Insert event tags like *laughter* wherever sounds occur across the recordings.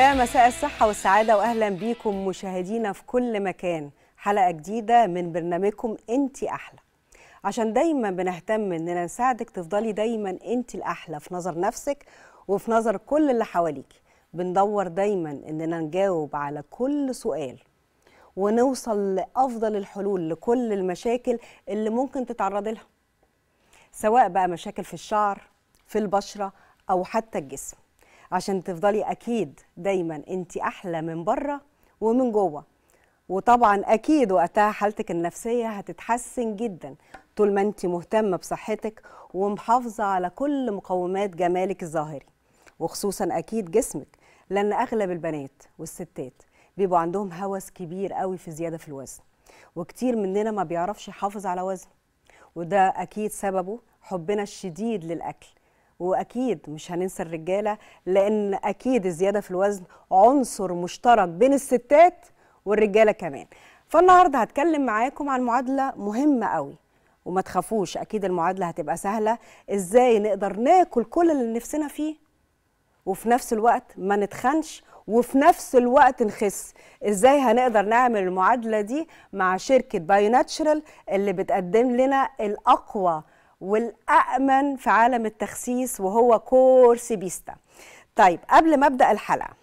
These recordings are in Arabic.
يا مساء الصحة والسعادة وأهلا بيكم مشاهدينا في كل مكان حلقة جديدة من برنامجكم أنت أحلى عشان دايما بنهتم إننا نساعدك تفضلي دايما أنت الأحلى في نظر نفسك وفي نظر كل اللي حواليك بندور دايما إننا نجاوب على كل سؤال ونوصل لأفضل الحلول لكل المشاكل اللي ممكن تتعرضي لها سواء بقى مشاكل في الشعر في البشرة أو حتى الجسم عشان تفضلي اكيد دايما انت احلى من بره ومن جوه وطبعا اكيد وقتها حالتك النفسيه هتتحسن جدا طول ما انت مهتمه بصحتك ومحافظه على كل مقومات جمالك الظاهري وخصوصا اكيد جسمك لان اغلب البنات والستات بيبقوا عندهم هوس كبير قوي في زياده في الوزن وكتير مننا ما بيعرفش يحافظ على وزنه وده اكيد سببه حبنا الشديد للاكل واكيد مش هننسى الرجاله لان اكيد الزياده في الوزن عنصر مشترك بين الستات والرجاله كمان فالنهارده هتكلم معاكم عن معادله مهمه قوي وما تخافوش اكيد المعادله هتبقى سهله ازاي نقدر ناكل كل اللي نفسنا فيه وفي نفس الوقت ما نتخنش وفي نفس الوقت نخس ازاي هنقدر نعمل المعادله دي مع شركه بايو ناتشرال اللي بتقدم لنا الاقوى والأأمن في عالم التخسيس وهو كورسي بيستا طيب قبل ما أبدأ الحلقة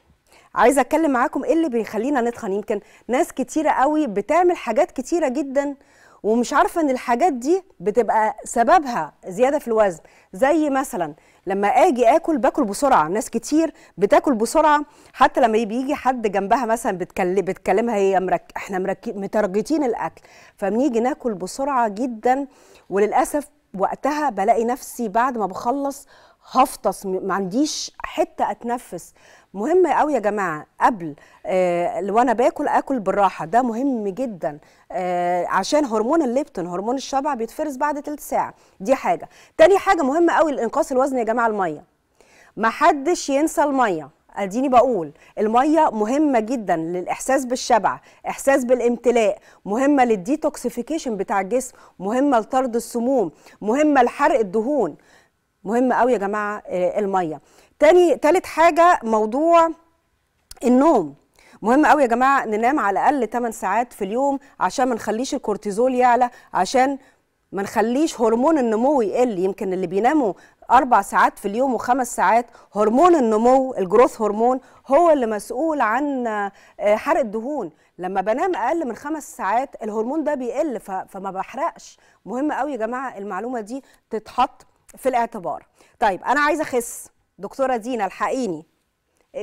عايزه اتكلم معاكم ايه اللي بيخلينا نتخن يمكن ناس كتيره قوي بتعمل حاجات كتيره جدا ومش عارفه ان الحاجات دي بتبقى سببها زياده في الوزن زي مثلا لما اجي اكل باكل بسرعه ناس كتير بتاكل بسرعه حتى لما بيجي حد جنبها مثلا بتكلم بتكلمها هي مرك... احنا مرك... مترجتين الاكل فبنيجي ناكل بسرعه جدا وللاسف وقتها بلاقي نفسي بعد ما بخلص هفطس ما عنديش حته اتنفس مهم قوي يا جماعه قبل آه وانا باكل اكل بالراحه ده مهم جدا آه عشان هرمون الليبتون هرمون الشبع بيتفرز بعد تلت ساعه دي حاجه تاني حاجه مهمه قوي لانقاص الوزن يا جماعه الميه محدش ينسى الميه اديني بقول الميه مهمه جدا للاحساس بالشبع احساس بالامتلاء مهمه للديتوكسيفيكيشن بتاع الجسم مهمه لطرد السموم مهمه لحرق الدهون مهمه قوي يا جماعه آه، الميه تاني تالت حاجه موضوع النوم مهم قوي يا جماعه ننام على الاقل 8 ساعات في اليوم عشان ما نخليش الكورتيزول يعلى عشان ما نخليش هرمون النمو يقل يمكن اللي بيناموا اربع ساعات في اليوم وخمس ساعات هرمون النمو الجروث هرمون هو اللي مسؤول عن آه، حرق الدهون لما بنام اقل من خمس ساعات الهرمون ده بيقل فما بحرقش مهم قوي يا جماعه المعلومه دي تتحط في الاعتبار طيب انا عايزه اخس دكتوره دينا الحقيني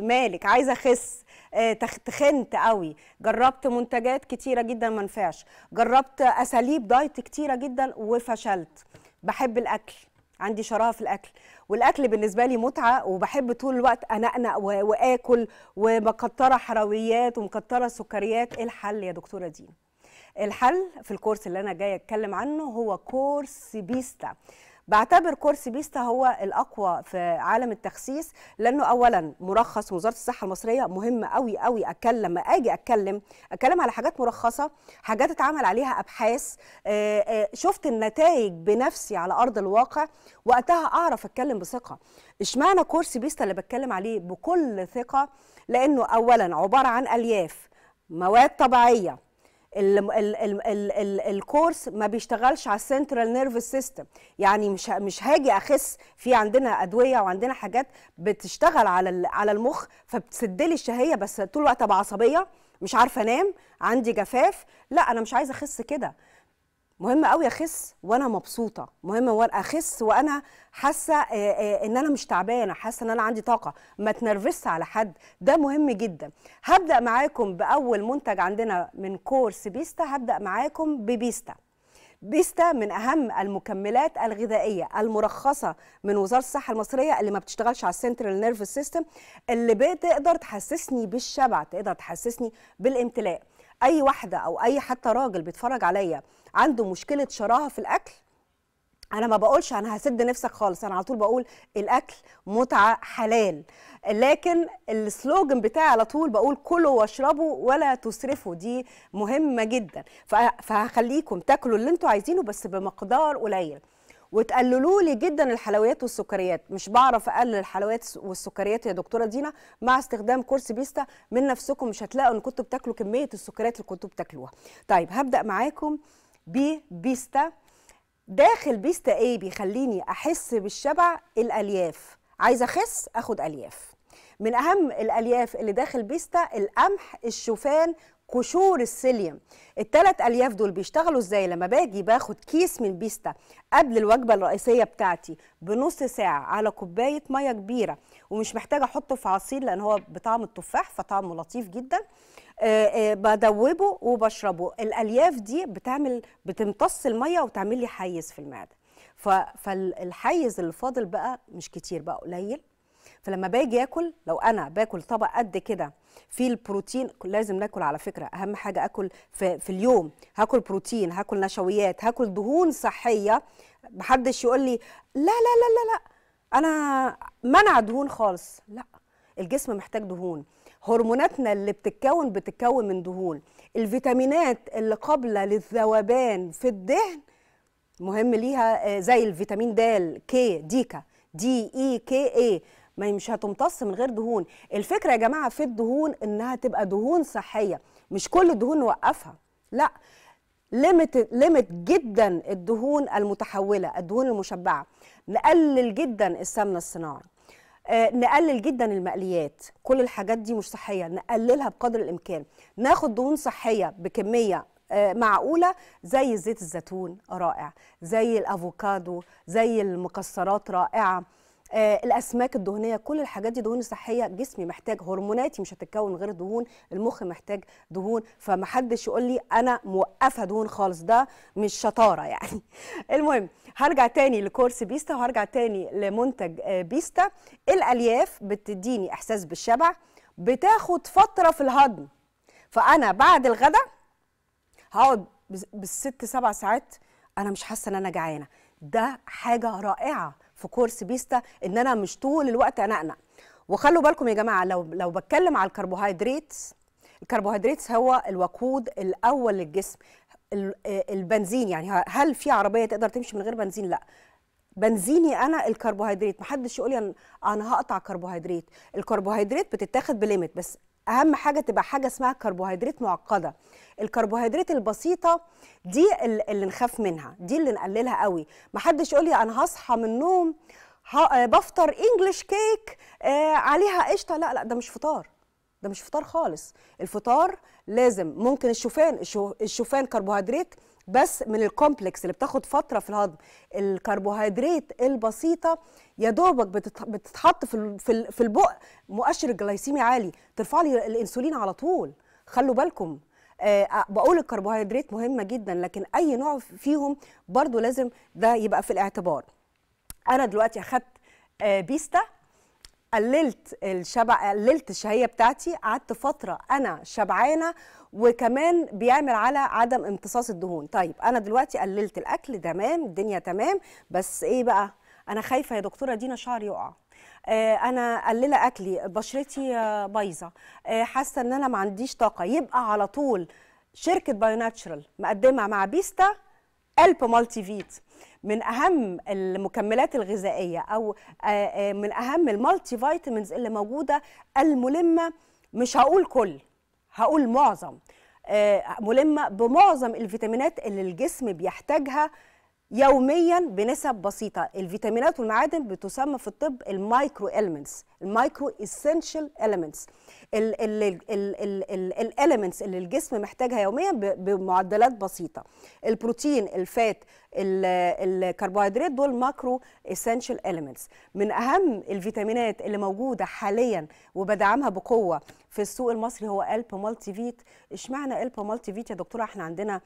مالك عايزه اخس آه، تخنت قوي جربت منتجات كتيره جدا ما نفعش جربت اساليب دايت كتيره جدا وفشلت بحب الاكل عندي شراهه في الاكل والاكل بالنسبه لي متعه وبحب طول الوقت انقنق واكل ومكتره حلويات ومكتره سكريات ايه الحل يا دكتوره دين الحل في الكورس اللي انا جايه اتكلم عنه هو كورس بيستا بعتبر كورس بيستا هو الاقوى في عالم التخسيس لانه اولا مرخص وزاره الصحه المصريه مهم قوي قوي اتكلم لما اجي اتكلم اتكلم على حاجات مرخصه حاجات اتعمل عليها ابحاث آه، آه، شفت النتائج بنفسي على ارض الواقع وقتها اعرف اتكلم بثقه اشمعنى كورس بيستا اللي بتكلم عليه بكل ثقه لانه اولا عباره عن الياف مواد طبيعيه ال ال ال ال ال الكورس ما بيشتغلش على السنترال نيرف سيستم يعني مش مش هاجي اخس في عندنا ادويه وعندنا حاجات بتشتغل على على المخ فبتسد لي الشهيه بس طول الوقت ابقى عصبيه مش عارفه انام عندي جفاف لا انا مش عايزه اخس كده مهم قوي اخس وانا مبسوطه مهم وانا اخس وانا حاسه آه، آه، ان انا مش تعبانه حاسه ان انا عندي طاقه ما تنرفزش على حد ده مهم جدا هبدا معاكم باول منتج عندنا من كورس بيستا هبدا معاكم ببيستا بيستا من اهم المكملات الغذائيه المرخصه من وزاره الصحه المصريه اللي ما بتشتغلش على السنترال نيرف سيستم اللي بتقدر تحسسني بالشبع تقدر تحسسني بالامتلاء اي واحده او اي حتى راجل بيتفرج عليا عنده مشكله شراهه في الاكل انا ما بقولش انا هسد نفسك خالص انا على طول بقول الاكل متعه حلال لكن السلوجن بتاعي على طول بقول كلوا واشربوا ولا تسرفوا دي مهمه جدا فهخليكم تاكلوا اللي انتوا عايزينه بس بمقدار قليل وتقللوا لي جدا الحلويات والسكريات مش بعرف اقلل الحلويات والسكريات يا دكتوره دينا مع استخدام كورس بيستا من نفسكم مش هتلاقوا ان كنتوا بتاكلوا كميه السكريات اللي كنتوا بتاكلوها طيب هبدا معاكم بي بيستا داخل بيستا ايه بيخليني احس بالشبع الالياف عايزه اخس اخد الياف من اهم الالياف اللي داخل بيستا القمح الشوفان قشور السيليوم الثلاث الياف دول بيشتغلوا ازاي لما باجي باخد كيس من بيستا قبل الوجبه الرئيسيه بتاعتي بنص ساعه على كوبايه ميه كبيره ومش محتاجه احطه في عصير لان هو بطعم التفاح فطعمه لطيف جدا آه، آه، بدوبه وبشربه الالياف دي بتعمل بتمتص الميه وتعمل لي حيز في المعده فالحيز اللي فاضل بقى مش كتير بقى قليل فلما باجي اكل لو انا باكل طبق قد كده فيه البروتين لازم ناكل على فكره اهم حاجه اكل في, في اليوم هاكل بروتين هاكل نشويات هاكل دهون صحيه محدش يقول لي لا لا لا لا لا انا منع دهون خالص لا الجسم محتاج دهون هرموناتنا اللي بتتكون بتتكون من دهون الفيتامينات اللي قابله للذوبان في الدهن مهم ليها آه، زي الفيتامين د كي ديكا دي اي كي اي ما مش هتمتص من غير دهون الفكره يا جماعه في الدهون انها تبقى دهون صحيه مش كل الدهون نوقفها لا ليمت ليمت جدا الدهون المتحوله الدهون المشبعه نقلل جدا السمنه الصناعي آه، نقلل جدا المقليات كل الحاجات دي مش صحيه نقللها بقدر الامكان ناخد دهون صحيه بكميه آه، معقوله زي زيت الزيتون رائع زي الافوكادو زي المكسرات رائعه آه، الاسماك الدهنيه كل الحاجات دي دهون صحيه جسمي محتاج هرموناتي مش هتتكون غير دهون المخ محتاج دهون فمحدش يقول لي انا موقفه دهون خالص ده مش شطاره *laughs* يعني المهم هرجع تاني لكورس بيستا وهرجع تاني لمنتج آه، بيستا الالياف بتديني احساس بالشبع بتاخد فتره في الهضم فانا بعد الغداء هقعد بالست سبع ساعات انا مش حاسه ان انا جعانه ده حاجه رائعه في كورس بيستا ان انا مش طول الوقت انقنق وخلوا بالكم يا جماعه لو لو بتكلم على الكربوهيدرات الكربوهيدرات هو الوقود الاول للجسم آه، البنزين يعني هل في عربيه تقدر تمشي من غير بنزين لا بنزيني انا الكربوهيدرات محدش يقول لي انا هقطع كربوهيدرات الكربوهيدرات بتتاخد بليمت بس اهم حاجه تبقى حاجه اسمها كربوهيدرات معقده الكربوهيدرات البسيطه دي اللي نخاف منها دي اللي نقللها قوي محدش يقول لي انا هصحى من النوم بفطر انجلش آه، كيك عليها قشطه لا لا ده مش فطار ده مش فطار خالص الفطار لازم ممكن الشوفان الشوفان كربوهيدرات بس من الكومبلكس اللي بتاخد فتره في الهضم الكربوهيدرات البسيطه يا دوبك بتتحط في في البق مؤشر الجلايسيمي عالي ترفع لي الانسولين على طول خلوا بالكم أه بقول الكربوهيدرات مهمه جدا لكن اي نوع فيهم برضو لازم ده يبقى في الاعتبار انا دلوقتي اخدت آه، بيستا قللت الشبع قللت الشهيه بتاعتي قعدت فتره انا شبعانه وكمان بيعمل على عدم امتصاص الدهون طيب انا دلوقتي قللت الاكل تمام الدنيا تمام بس ايه بقى انا خايفه يا دكتوره دينا شعري يقع آه، انا قليله اكلي بشرتي آه، بايظه آه، حاسه ان انا ما عنديش طاقه يبقى على طول شركه بايوناتشرال مقدمه مع بيستا الب مالتي فيت من اهم المكملات الغذائيه او آه، آه، من اهم المالتي فيتامينز اللي موجوده الملمه مش هقول كل هقول معظم آه، ملمه بمعظم الفيتامينات اللي الجسم بيحتاجها يوميا بنسب بسيطه الفيتامينات والمعادن بتسمى في الطب المايكرو إلمنتس المايكرو اسينشال إلمنتس الاليمنتس اللي الجسم محتاجها يوميا بمعدلات بسيطه البروتين الفات الكربوهيدرات دول ماكرو اسينشال إلمنتس من اهم الفيتامينات اللي موجوده حاليا وبدعمها بقوه في السوق المصري هو الب مالتي فيت اشمعنى الب مالتي فيت يا دكتوره احنا عندنا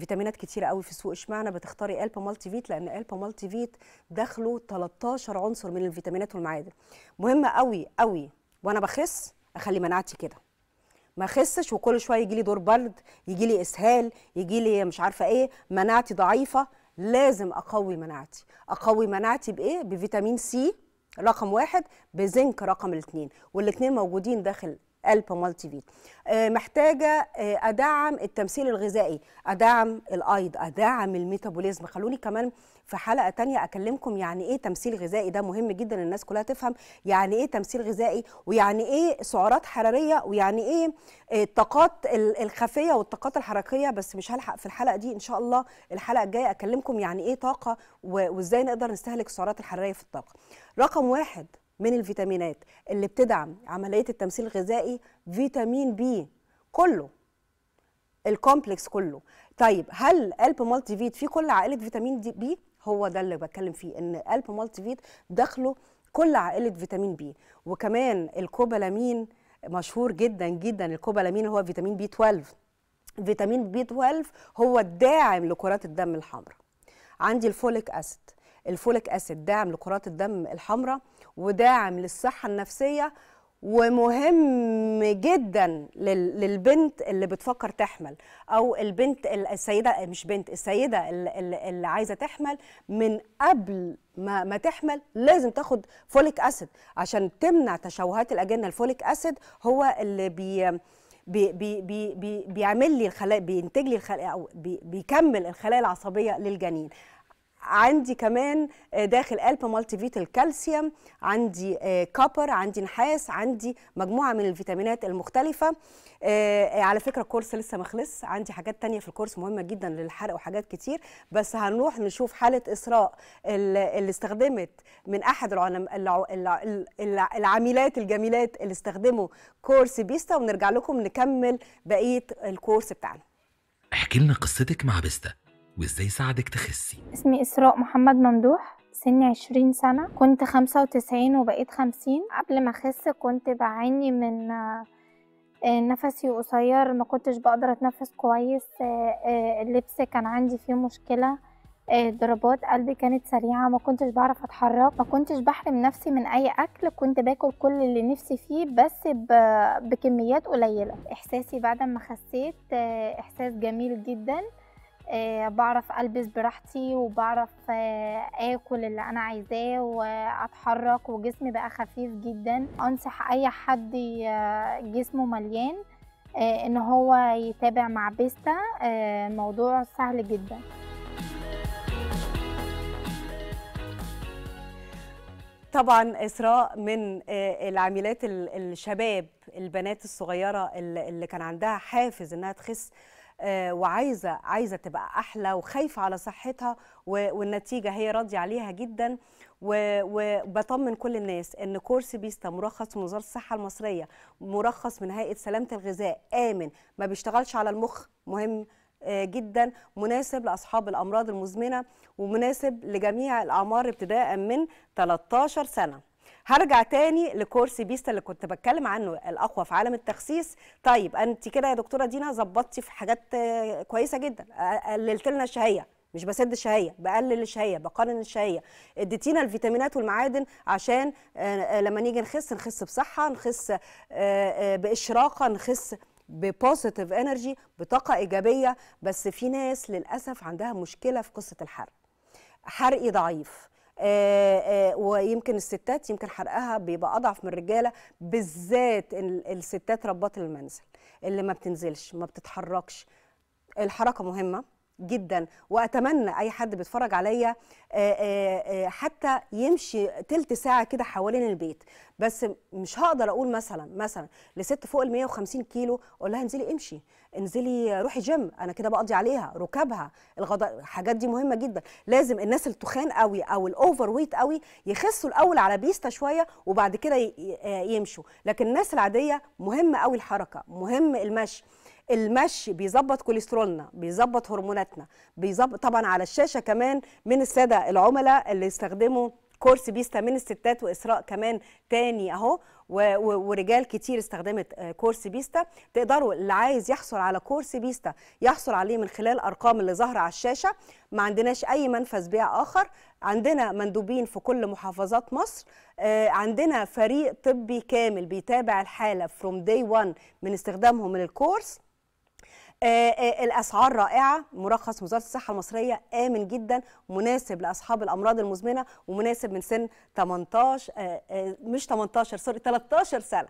فيتامينات كتيرة قوي في السوق اشمعنى بتختاري البا مالتي فيت لان البا مالتي فيت داخله 13 عنصر من الفيتامينات والمعادن مهمة قوي قوي وانا بخس اخلي مناعتي كده ما اخسش وكل شويه يجي لي دور برد يجي لي اسهال يجي لي مش عارفه ايه مناعتي ضعيفه لازم اقوي مناعتي اقوي مناعتي بايه بفيتامين سي رقم واحد بزنك رقم الاثنين والاثنين موجودين داخل البا مالتي فيت آه، محتاجه آه، ادعم التمثيل الغذائي ادعم الايض ادعم الميتابوليزم خلوني كمان في حلقه تانية اكلمكم يعني ايه تمثيل غذائي ده مهم جدا الناس كلها تفهم يعني ايه تمثيل غذائي ويعني ايه سعرات حراريه ويعني ايه الطاقات آه، الخفيه والطاقات الحركيه بس مش هلحق في الحلقه دي ان شاء الله الحلقه الجايه اكلمكم يعني ايه طاقه وازاي نقدر نستهلك السعرات الحراريه في الطاقه رقم واحد من الفيتامينات اللي بتدعم عملية التمثيل الغذائي فيتامين بي كله الكومبلكس كله طيب هل قلب مالتي فيت في كل عائلة فيتامين دي بي هو ده اللي بتكلم فيه ان قلب مالتي فيت داخله كل عائلة فيتامين بي وكمان الكوبالامين مشهور جدا جدا الكوبالامين هو فيتامين بي 12 فيتامين بي 12 هو الداعم لكرات الدم الحمراء عندي الفوليك اسيد الفوليك اسيد داعم لكرات الدم الحمراء وداعم للصحة النفسية ومهم جدا للبنت اللي بتفكر تحمل او البنت السيده مش بنت السيده اللي عايزه تحمل من قبل ما ما تحمل لازم تاخد فوليك اسيد عشان تمنع تشوهات الاجنه الفوليك اسيد هو اللي بي بي بي بي بيعمل لي الخلايا بينتج لي الخلايا او بي بيكمل الخلايا العصبيه للجنين عندي كمان آه، داخل قلب مالتي فيت الكالسيوم عندي آه، كابر عندي نحاس عندي مجموعه من الفيتامينات المختلفه آه، على فكره الكورس لسه ما عندي حاجات تانية في الكورس مهمه جدا للحرق وحاجات كتير بس هنروح نشوف حاله اسراء اللي استخدمت من احد العميلات الجميلات اللي استخدموا كورس بيستا ونرجع لكم نكمل بقيه الكورس بتاعنا احكي لنا قصتك مع بيستا وإزاي ساعدك تخسي اسمي إسراء محمد ممدوح سني 20 سنة كنت 95 وبقيت 50 قبل ما أخس كنت بعاني من آه، نفسي قصير ما كنتش بقدر اتنفس كويس آه، آه، اللبس كان عندي فيه مشكله ضربات قلبي كانت سريعه ما كنتش بعرف اتحرك ما كنتش بحرم نفسي من اي اكل كنت باكل كل اللي نفسي فيه بس بكميات قليله احساسي بعد ما خسيت احساس جميل جدا آه، بعرف ألبس براحتي وبعرف آه، آكل اللي أنا عايزاه وأتحرك وجسمي بقى خفيف جدا أنصح أي حد آه، جسمه مليان إن هو يتابع مع بيستا موضوع سهل جدا طبعا اسراء من العاملات الشباب البنات الصغيره اللي كان عندها حافز انها تخس آه، وعايزه عايزه تبقى احلى وخايفه على صحتها والنتيجه هي راضيه عليها جدا وبطمن كل الناس ان كورس بيستا مرخص من وزاره الصحه المصريه مرخص من هيئه سلامه الغذاء امن ما بيشتغلش على المخ مهم آه، جدا مناسب لاصحاب الامراض المزمنه ومناسب لجميع الاعمار ابتداء من 13 سنه هرجع تاني لكورس بيستا اللي كنت بتكلم عنه الاقوى في عالم التخسيس طيب انت كده يا دكتوره دينا ظبطتي في حاجات آه، كويسه جدا قللت لنا الشهيه مش بسد الشهيه بقلل الشهيه بقارن الشهيه اديتينا الفيتامينات والمعادن عشان آه، آه، لما نيجي نخس نخس بصحه نخس باشراقه نخس ببوزيتيف انرجي بطاقه ايجابيه بس في ناس للاسف عندها مشكله في قصه الحرق حرقي ضعيف آه، آه، ويمكن الستات يمكن حرقها بيبقى اضعف من الرجاله بالذات الستات ربات المنزل اللي ما بتنزلش ما بتتحركش الحركه مهمه جدا واتمنى اي حد بيتفرج عليا آه، آه، آه، حتى يمشي تلت ساعه كده حوالين البيت بس مش هقدر اقول مثلا مثلا لست فوق ال 150 كيلو اقول لها انزلي امشي انزلي روحي جيم انا كده بقضي عليها ركابها الغضاء الحاجات دي مهمه جدا لازم الناس التخان قوي او الاوفر ويت قوي يخسوا الاول على بيستا شويه وبعد كده يمشوا لكن الناس العاديه مهم قوي الحركه مهم المشي المشي بيظبط كوليسترولنا بيظبط هرموناتنا بيظبط طبعا على الشاشه كمان من الساده العملاء اللي استخدموا كورس بيستا من الستات واسراء كمان تاني اهو ورجال كتير استخدمت آه، كورس بيستا تقدروا اللي عايز يحصل على كورس بيستا يحصل عليه من خلال ارقام اللي ظاهره على الشاشه ما عندناش اي منفذ بيع اخر عندنا مندوبين في كل محافظات مصر آه، عندنا فريق طبي كامل بيتابع الحاله فروم داي 1 من استخدامهم للكورس آه، آه، الاسعار رائعه مرخص وزاره الصحه المصريه امن جدا مناسب لاصحاب الامراض المزمنه ومناسب من سن 18 آه، مش 18 سوري 13 سنه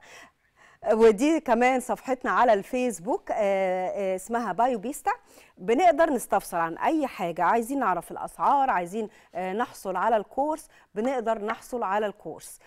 ودي كمان صفحتنا على الفيسبوك آه، آه، اسمها بايو بيستا بنقدر نستفسر عن اي حاجه عايزين نعرف الاسعار عايزين آه، نحصل على الكورس بنقدر نحصل على الكورس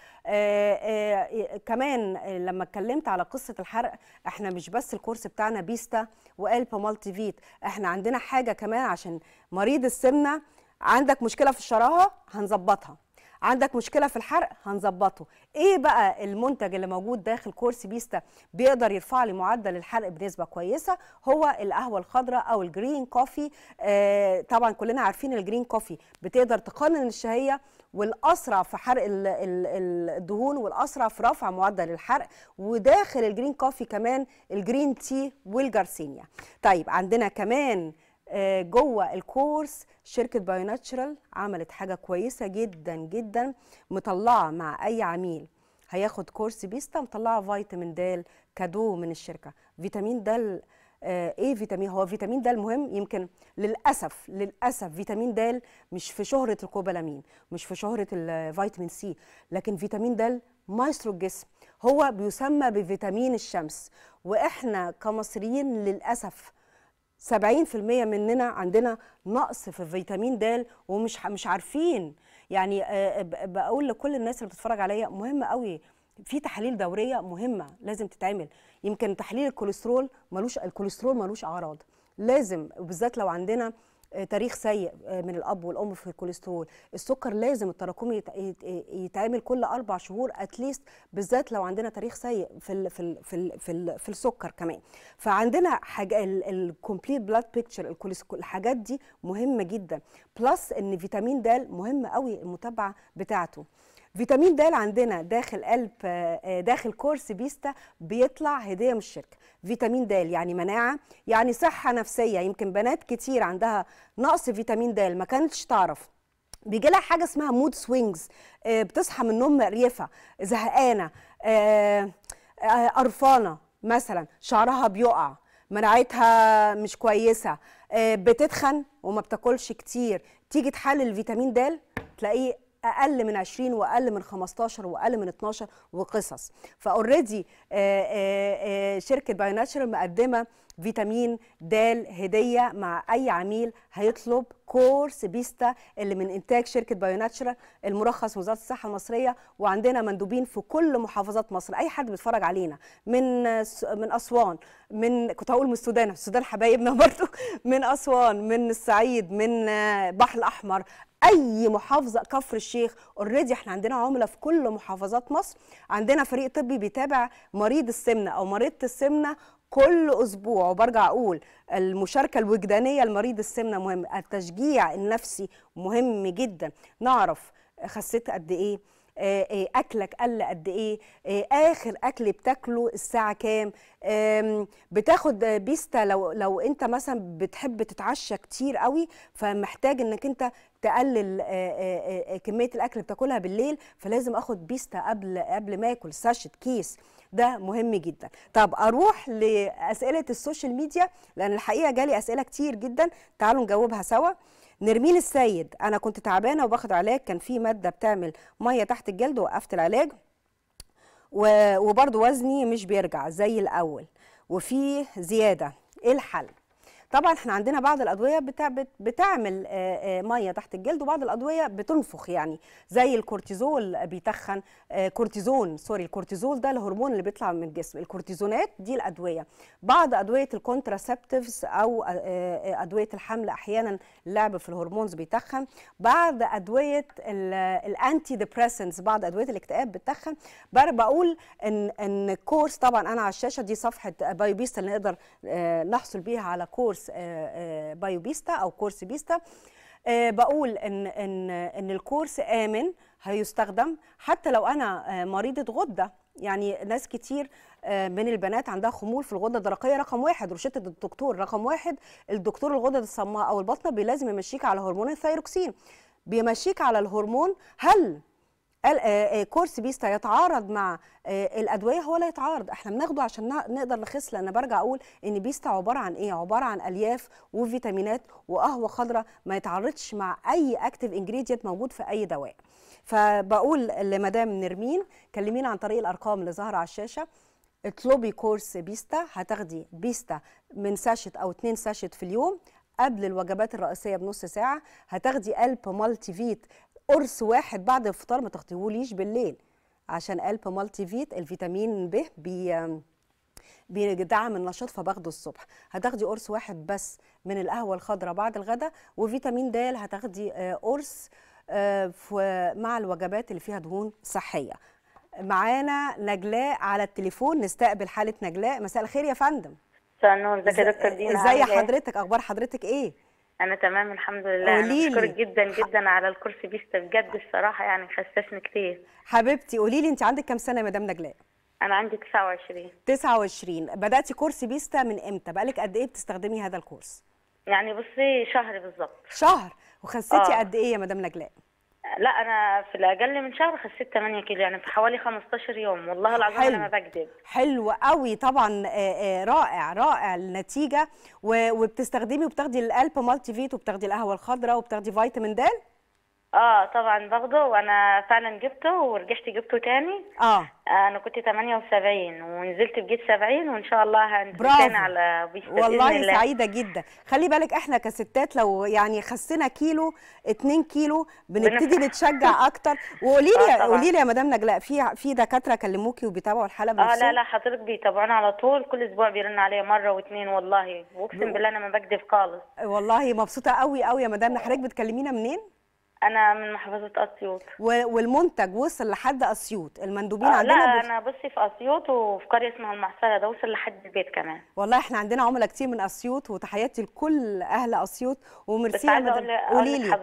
كمان لما اتكلمت على قصه الحرق احنا مش بس الكورس بتاعنا بيستا والب مالتي فيت احنا عندنا حاجه كمان عشان مريض السمنه عندك مشكله في الشراهه هنظبطها عندك مشكله في الحرق هنظبطه ايه بقى المنتج اللي موجود داخل كورس بيستا بيقدر يرفع لي معدل الحرق بنسبه كويسه هو القهوه الخضراء او الجرين كوفي آه طبعا كلنا عارفين الجرين كوفي بتقدر تقنن الشهيه والاسرع في حرق الدهون والاسرع في رفع معدل الحرق وداخل الجرين كوفي كمان الجرين تي والجارسينيا طيب عندنا كمان آه، جوه الكورس شركه باي ناتشرال عملت حاجه كويسه جدا جدا مطلعه مع اي عميل هياخد كورس بيستا مطلعه فيتامين د كادو من الشركه فيتامين د ايه فيتامين هو فيتامين د المهم يمكن للاسف للاسف فيتامين د مش في شهره الكوبالامين مش في شهره الفيتامين سي لكن فيتامين د مايسترو الجسم هو بيسمى بفيتامين الشمس واحنا كمصريين للاسف 70% مننا عندنا نقص في فيتامين د ومش مش عارفين يعني آه، آه، بقول لكل الناس اللي بتتفرج عليا مهم قوي في تحاليل دوريه مهمه لازم تتعمل يمكن تحليل الكوليسترول ملوش الكوليسترول ملوش اعراض لازم وبالذات لو عندنا تاريخ سيء آه، من الاب والام في الكوليسترول السكر لازم التراكمي يتعمل كل اربع شهور اتليست بالذات لو عندنا تاريخ سيء في الـ في الـ في الـ في, الـ في السكر كمان فعندنا حاجه الكومبليت بلاد بيكتشر الحاجات دي مهمه جدا بلس ان فيتامين د مهم قوي المتابعه بتاعته فيتامين د عندنا داخل قلب آه، آه، داخل كورس بيستا بيطلع هديه من الشركه فيتامين د يعني مناعه يعني صحه نفسيه يمكن بنات كتير عندها نقص فيتامين د ما كانتش تعرف بيجي لها حاجه اسمها مود سوينجز آه، بتصحى من النوم مقريفه زهقانه قرفانه مثلا شعرها بيقع مناعتها مش كويسه بتتخن وما بتاكلش كتير تيجي تحلل الفيتامين د تلاقيه اقل من 20 واقل من 15 واقل من 12 وقصص فاوريدي آه، آه، آه، شركه بايناتشرال مقدمه فيتامين د هديه مع اي عميل هيطلب كورس بيستا اللي من انتاج شركه بايوناتشرال المرخص وزاره الصحه المصريه وعندنا مندوبين في كل محافظات مصر اي حد بيتفرج علينا من من اسوان من كنت هقول من السودان السودان حبايبنا *laughs* برضو من اسوان من الصعيد من البحر الاحمر اي محافظه كفر الشيخ اوريدي احنا عندنا عملاء في كل محافظات مصر عندنا فريق طبي بيتابع مريض السمنه او مريضه السمنه كل اسبوع وبرجع اقول المشاركه الوجدانيه لمريض السمنه مهم التشجيع النفسي مهم جدا نعرف خسيت قد ايه آه، آه، اكلك قل قد ايه آه، اخر اكل بتاكله الساعه كام بتاخد بيستا لو لو انت مثلا بتحب تتعشى كتير قوي فمحتاج انك انت تقلل آه، آه، آه، كميه الاكل بتاكلها بالليل فلازم اخد بيستا قبل قبل ما اكل ساشت كيس ده مهم جدا طب اروح لاسئله السوشيال ميديا لان الحقيقه جالي اسئله كتير جدا تعالوا نجاوبها سوا نرمين السيد انا كنت تعبانه وباخد علاج كان في ماده بتعمل ميه تحت الجلد وقفت العلاج وبرده وزني مش بيرجع زي الاول وفي زياده ايه الحل طبعا احنا عندنا بعض الادويه بتع... بتعمل ميه تحت الجلد وبعض الادويه بتنفخ يعني زي الكورتيزول بيتخن كورتيزون سوري الكورتيزول ده الهرمون اللي بيطلع من الجسم الكورتيزونات دي الادويه بعض ادويه الكونتراسبتيفز او ادويه الحمل احيانا لعب في الهرمونز بيتخن بعض ادويه الانتي ديبريسنتس بعض ادويه الاكتئاب بتتخن بقول ان ان كورس طبعا انا على الشاشه دي صفحه بايوبيست بيست اللي نقدر نحصل بيها على كورس كورس آه، آه، بايو بيستا او كورس بيستا آه، بقول ان ان ان الكورس امن هيستخدم حتى لو انا مريضه غده يعني ناس كتير من البنات عندها خمول في الغده الدرقيه رقم واحد روشته الدكتور رقم واحد الدكتور الغده الصماء او البطنه لازم يمشيك على هرمون الثيروكسين بيمشيك على الهرمون هل آه، آه، كورس بيستا يتعارض مع آه، الادويه هو لا يتعارض احنا بناخده عشان نقدر نخس لان برجع اقول ان بيستا عباره عن ايه عباره عن الياف وفيتامينات وقهوه خضراء ما يتعارضش مع اي اكتف انجريدينت موجود في اي دواء فبقول لمدام نرمين كلمينا عن طريق الارقام اللي ظاهره على الشاشه اطلبي كورس بيستا هتاخدي بيستا من ساشت او اتنين ساشت في اليوم قبل الوجبات الرئيسيه بنص ساعه هتاخدي قلب مالتي فيت قرص واحد بعد الفطار ما تغطيهوليش بالليل عشان قلب مالتي فيت الفيتامين ب بي بيدعم النشاط فباخده الصبح هتاخدي قرص واحد بس من القهوه الخضراء بعد الغداء وفيتامين د هتاخدي آه، قرص آه، مع الوجبات اللي فيها دهون صحيه معانا نجلاء على التليفون نستقبل حاله نجلاء مساء الخير يا فندم مساء النور ازيك يا دكتور دينا ازي إيه؟ حضرتك اخبار حضرتك ايه انا تمام الحمد لله قوليلي. انا بشكرك جدا جدا على الكرسي بيست بجد الصراحه يعني خسفني كتير حبيبتي قولي لي انت عندك كام سنه يا مدام نجلاء انا عندي 29 29 بداتي كرسي بيستا من امتى بقالك قد ايه بتستخدمي هذا الكورس يعني بصي شهر بالظبط شهر وخسيتي آه. قد ايه يا مدام نجلاء لا انا في الاقل من شهر خسيت 8 كيلو يعني في حوالي 15 يوم والله العظيم حلو. انا بكذب حلو قوي طبعا رائع رائع النتيجه وبتستخدمي وبتاخدي القلب مالتي فيت وبتاخدي القهوه الخضراء وبتاخدي فيتامين د اه طبعا باخده وانا فعلا جبته ورجعت جبته تاني اه انا كنت 78 ونزلت بجيب 70 وان شاء الله هنتكلم على بيشتغل والله الله. سعيده جدا خلي بالك احنا كستات لو يعني خسينا كيلو 2 كيلو بنبتدي نتشجع *laughs* اكتر وقولي لي آه قولي لي يا مدام نجلاء في في دكاتره كلموكي وبيتابعوا الحاله بنفسهم اه لا لا حضرتك بيتابعونا على طول كل اسبوع بيرن عليا مره واثنين والله واقسم بالله انا ما بكذب خالص والله مبسوطه قوي قوي يا مدام آه. حضرتك بتكلمينا منين انا من محافظه اسيوط والمنتج وصل لحد اسيوط المندوبين آه عندنا لا بف... انا بصي في اسيوط وفي قريه اسمها المعصره ده وصل لحد البيت كمان والله احنا عندنا عملاء كتير من اسيوط وتحياتي لكل اهل اسيوط وميرسي قولي لي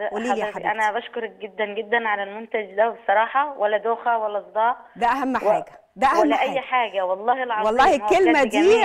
قولي لي يا حبيبتي انا بشكرك جدا جدا على المنتج ده بصراحه ولا دوخه ولا صداع ده اهم و... حاجه ده اهم ولا حاجة. اي حاجه والله العظيم والله الكلمه دي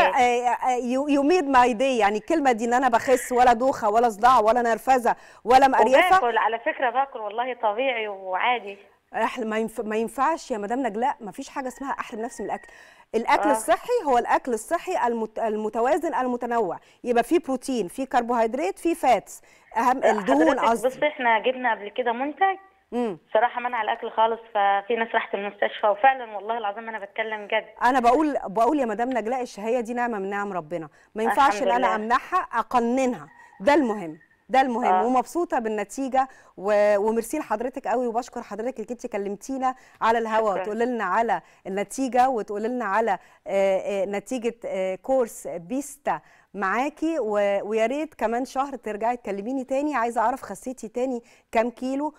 يميد ماي يدي يعني الكلمه دي ان انا بخس ولا دوخه ولا صداع ولا نرفزه ولا مقريفه باكل على فكره باكل والله طبيعي وعادي أحلى ما, ينفعش يا مدام نجلاء ما فيش حاجه اسمها أحلى نفسي من الاكل الاكل آه. الصحي هو الاكل الصحي المت... المتوازن المتنوع يبقى فيه بروتين فيه كربوهيدرات فيه فاتس اهم الدهون قصدي بصي احنا جبنا قبل كده منتج مم. صراحه منع الاكل خالص ففي ناس راحت المستشفى وفعلا والله العظيم انا بتكلم جد انا بقول بقول يا مدام نجلاء الشهيه دي نعمه من نعم ربنا ما ينفعش ان انا امنعها اقننها ده المهم ده المهم آه. ومبسوطه بالنتيجه و... ومرسي لحضرتك قوي وبشكر حضرتك اللي كنتي كلمتينا على الهوا وتقولي لنا على النتيجه وتقولي لنا على آآ آه، آآ آه، نتيجه آآ آه، كورس بيستا معاكي ويا ريت كمان شهر ترجعي تكلميني تاني عايزه اعرف خسيتي تاني كام كيلو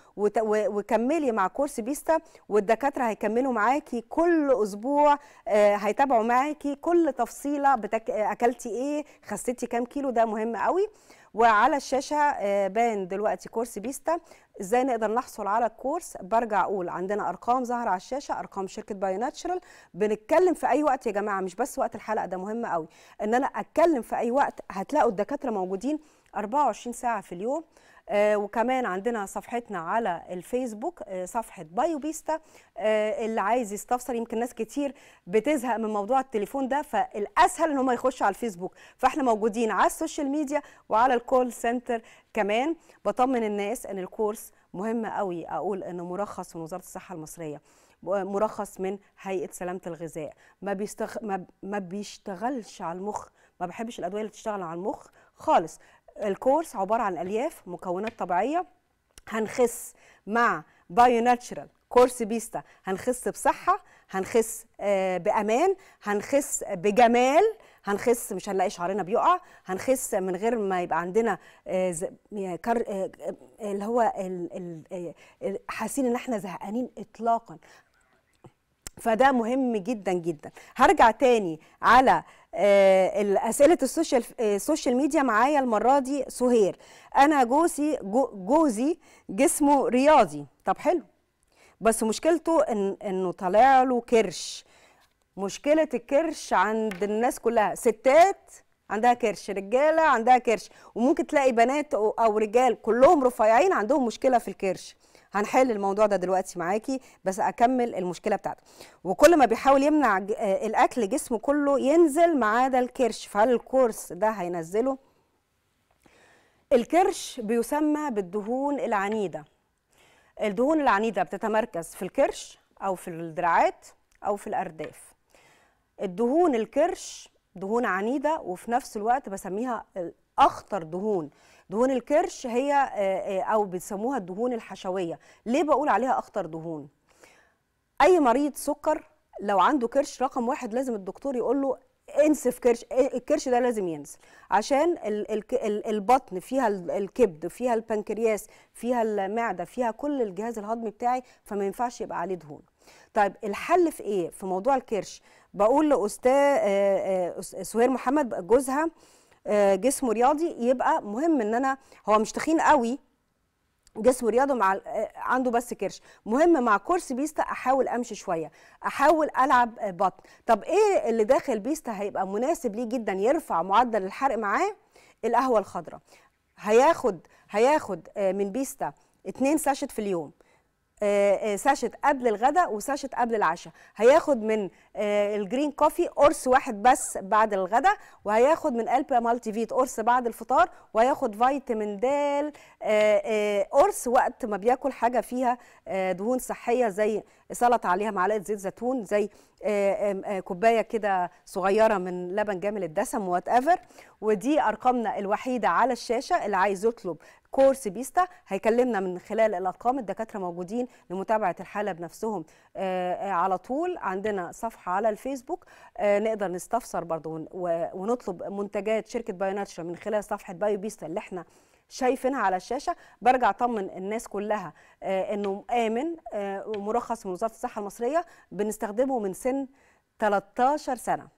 وكملي مع كورس بيستا والدكاتره هيكملوا معاكي كل اسبوع آه، هيتابعوا معاكي كل تفصيله بتك... اكلتي ايه خسيتي كام كيلو ده مهم قوي وعلى الشاشه آه، بان دلوقتي كورس بيستا ازاي نقدر نحصل على الكورس برجع اقول عندنا ارقام ظاهره على الشاشه ارقام شركه باي ناتشرال بنتكلم في اي وقت يا جماعه مش بس وقت الحلقه ده مهم قوي ان انا اتكلم في اي وقت هتلاقوا الدكاتره موجودين 24 ساعه في اليوم آه، وكمان عندنا صفحتنا على الفيسبوك آه، صفحه بايو بيستا آه، اللي عايز يستفسر يمكن ناس كتير بتزهق من موضوع التليفون ده فالاسهل ان هم يخشوا على الفيسبوك فاحنا موجودين على السوشيال ميديا وعلى الكول سنتر كمان بطمن الناس ان الكورس مهم قوي اقول انه مرخص من وزاره الصحه المصريه مرخص من هيئه سلامه الغذاء ما بيستغ... ما... بيشتغلش على المخ ما بحبش الادويه اللي بتشتغل على المخ خالص الكورس عباره عن الياف مكونات طبيعيه هنخس مع بايو ناتشرال كورس بيستا هنخس بصحه هنخس آه، بامان هنخس بجمال هنخس مش هنلاقي شعرنا بيقع هنخس من غير ما يبقى عندنا آه، يعني كر... آه، اللي هو حاسين ان احنا زهقانين اطلاقا فده مهم جدا جدا هرجع تاني على آه، اسئله السوشيال السوشيال آه، ميديا معايا المره دي سهير انا جوزي جوزي جسمه رياضي طب حلو بس مشكلته إن انه طالع له كرش مشكله الكرش عند الناس كلها ستات عندها كرش رجاله عندها كرش وممكن تلاقي بنات او رجال كلهم رفيعين عندهم مشكله في الكرش هنحل الموضوع ده دلوقتي معاكي بس اكمل المشكله بتاعته وكل ما بيحاول يمنع آه، الاكل جسمه كله ينزل ما عدا الكرش فهل الكورس ده هينزله الكرش بيسمى بالدهون العنيده الدهون العنيده بتتمركز في الكرش او في الدراعات او في الارداف الدهون الكرش دهون عنيده وفي نفس الوقت بسميها اخطر دهون دهون الكرش هي آه، آه، او بيسموها الدهون الحشويه ليه بقول عليها اخطر دهون اي مريض سكر لو عنده كرش رقم واحد لازم الدكتور يقول له انسف كرش آه، الكرش ده لازم ينزل عشان البطن فيها الكبد فيها البنكرياس فيها المعده فيها كل الجهاز الهضمي بتاعي فما ينفعش يبقى عليه دهون طيب الحل في ايه في موضوع الكرش بقول لاستاذ سهير محمد جوزها آه، جسمه رياضي يبقى مهم ان انا هو مش تخين قوي جسمه رياضي مع آه، عنده بس كرش مهم مع كورس بيستا احاول امشي شويه احاول العب آه، بطن طب ايه اللي داخل بيستا هيبقى مناسب ليه جدا يرفع معدل الحرق معاه القهوه الخضراء هياخد هياخد من بيستا اتنين ساشت في اليوم آه، آه، ساشت قبل الغداء وساشت قبل العشاء هياخد من آه، الجرين كوفي قرص واحد بس بعد الغداء وهياخد من البا مالتي فيت قرص بعد الفطار وهياخد فيتامين د قرص وقت ما بياكل حاجه فيها دهون صحيه زي سلطه عليها معلقه زيت زيتون زي كوبايه كده صغيره من لبن جامل الدسم وات ايفر ودي ارقامنا الوحيده على الشاشه اللي عايز يطلب كورس بيستا هيكلمنا من خلال الارقام الدكاتره موجودين لمتابعه الحاله بنفسهم آه، آه، على طول عندنا صفحه على الفيسبوك آه، نقدر نستفسر برضو ونطلب منتجات شركه بايوناتشر من خلال صفحه بايو بيستا اللي احنا شايفينها على الشاشه برجع اطمن الناس كلها انه امن ومرخص من وزاره الصحه المصريه بنستخدمه من سن 13 سنه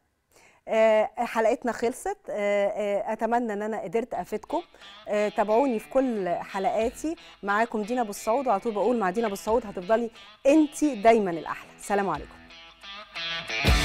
آه، حلقتنا خلصت آه، آه، اتمنى ان انا قدرت افيدكم تابعوني في كل حلقاتي معاكم دينا بالصعود وعلى طول بقول مع دينا بالصعود هتفضلي انت دايما الاحلى سلام عليكم